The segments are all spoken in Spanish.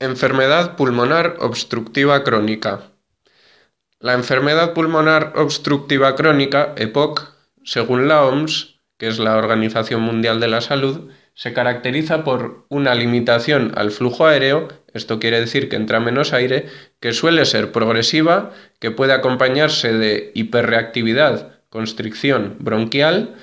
Enfermedad pulmonar obstructiva crónica. La enfermedad pulmonar obstructiva crónica, EPOC, según la OMS, que es la Organización Mundial de la Salud, se caracteriza por una limitación al flujo aéreo, esto quiere decir que entra menos aire, que suele ser progresiva, que puede acompañarse de hiperreactividad, constricción bronquial,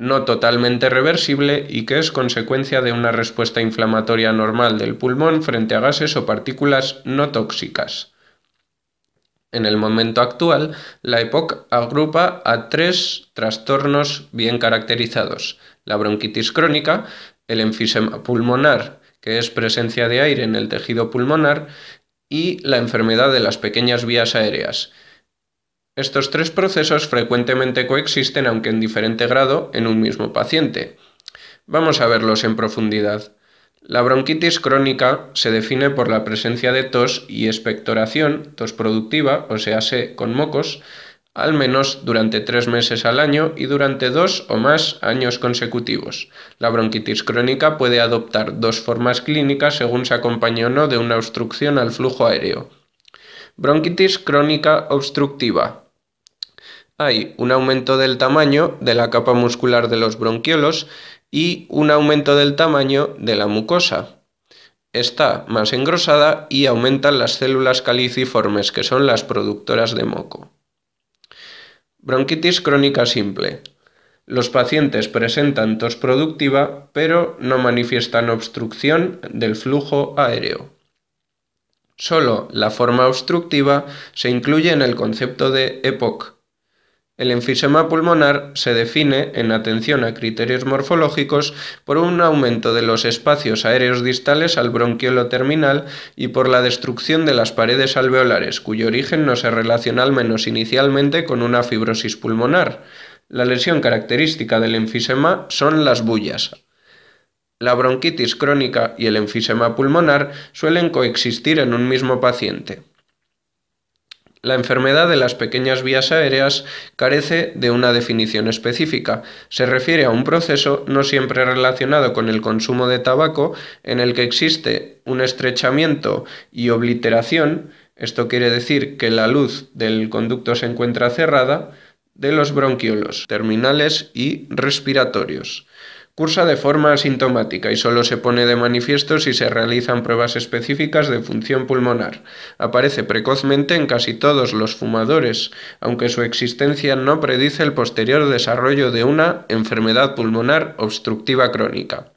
no totalmente reversible y que es consecuencia de una respuesta inflamatoria normal del pulmón frente a gases o partículas no tóxicas. En el momento actual, la EPOC agrupa a tres trastornos bien caracterizados. La bronquitis crónica, el enfisema pulmonar, que es presencia de aire en el tejido pulmonar, y la enfermedad de las pequeñas vías aéreas, estos tres procesos frecuentemente coexisten, aunque en diferente grado, en un mismo paciente. Vamos a verlos en profundidad. La bronquitis crónica se define por la presencia de tos y expectoración, tos productiva, o sea, se con mocos, al menos durante tres meses al año y durante dos o más años consecutivos. La bronquitis crónica puede adoptar dos formas clínicas según se acompañe o no de una obstrucción al flujo aéreo. Bronquitis crónica obstructiva hay un aumento del tamaño de la capa muscular de los bronquiolos y un aumento del tamaño de la mucosa. Está más engrosada y aumentan las células caliciformes, que son las productoras de moco. Bronquitis crónica simple. Los pacientes presentan tos productiva, pero no manifiestan obstrucción del flujo aéreo. Solo la forma obstructiva se incluye en el concepto de EPOC, el enfisema pulmonar se define, en atención a criterios morfológicos, por un aumento de los espacios aéreos distales al bronquiolo terminal y por la destrucción de las paredes alveolares, cuyo origen no se relaciona al menos inicialmente con una fibrosis pulmonar. La lesión característica del enfisema son las bullas, la bronquitis crónica y el enfisema pulmonar suelen coexistir en un mismo paciente. La enfermedad de las pequeñas vías aéreas carece de una definición específica. Se refiere a un proceso no siempre relacionado con el consumo de tabaco en el que existe un estrechamiento y obliteración, esto quiere decir que la luz del conducto se encuentra cerrada, de los bronquiolos terminales y respiratorios. Cursa de forma asintomática y solo se pone de manifiesto si se realizan pruebas específicas de función pulmonar. Aparece precozmente en casi todos los fumadores, aunque su existencia no predice el posterior desarrollo de una enfermedad pulmonar obstructiva crónica.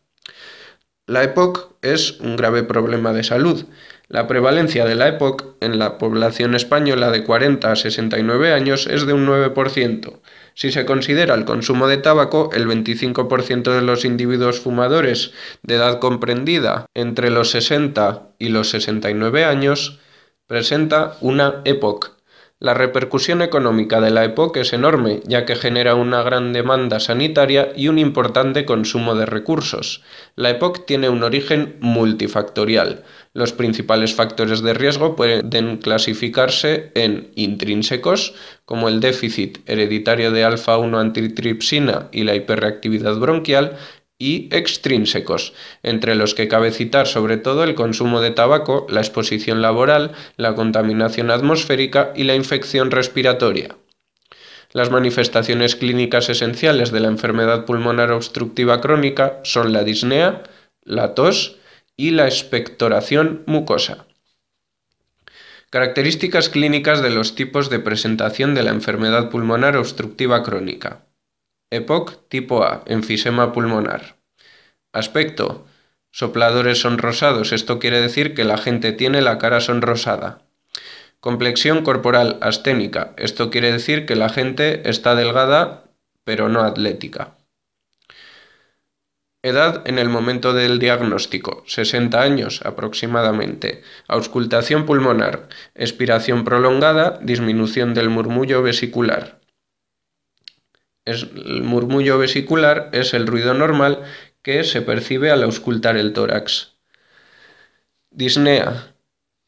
La EPOC es un grave problema de salud. La prevalencia de la EPOC en la población española de 40 a 69 años es de un 9%. Si se considera el consumo de tabaco, el 25% de los individuos fumadores de edad comprendida entre los 60 y los 69 años presenta una época. E la repercusión económica de la época es enorme, ya que genera una gran demanda sanitaria y un importante consumo de recursos. La EPOC tiene un origen multifactorial. Los principales factores de riesgo pueden clasificarse en intrínsecos, como el déficit hereditario de alfa-1 antitripsina y la hiperreactividad bronquial, y extrínsecos, entre los que cabe citar sobre todo el consumo de tabaco, la exposición laboral, la contaminación atmosférica y la infección respiratoria. Las manifestaciones clínicas esenciales de la enfermedad pulmonar obstructiva crónica son la disnea, la tos y la expectoración mucosa. Características clínicas de los tipos de presentación de la enfermedad pulmonar obstructiva crónica. EPOC tipo A, enfisema pulmonar. Aspecto. Sopladores sonrosados, esto quiere decir que la gente tiene la cara sonrosada. Complexión corporal asténica, esto quiere decir que la gente está delgada pero no atlética. Edad en el momento del diagnóstico, 60 años aproximadamente. Auscultación pulmonar, expiración prolongada, disminución del murmullo vesicular el murmullo vesicular es el ruido normal que se percibe al auscultar el tórax. Disnea,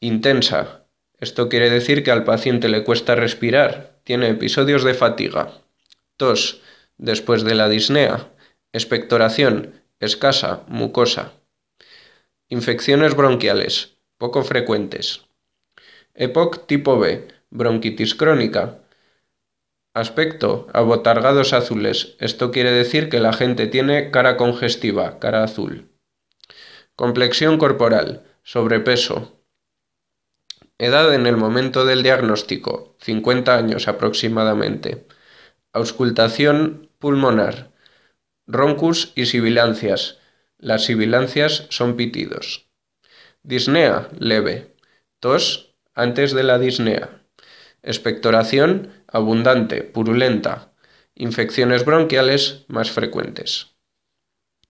intensa. Esto quiere decir que al paciente le cuesta respirar, tiene episodios de fatiga. Tos, después de la disnea. Espectoración. escasa, mucosa. Infecciones bronquiales, poco frecuentes. EPOC tipo B, bronquitis crónica, Aspecto: abotargados azules. Esto quiere decir que la gente tiene cara congestiva, cara azul. Complexión corporal. Sobrepeso. Edad en el momento del diagnóstico. 50 años aproximadamente. Auscultación pulmonar. Roncus y sibilancias. Las sibilancias son pitidos. Disnea leve. Tos antes de la disnea. Espectoración abundante, purulenta, infecciones bronquiales más frecuentes.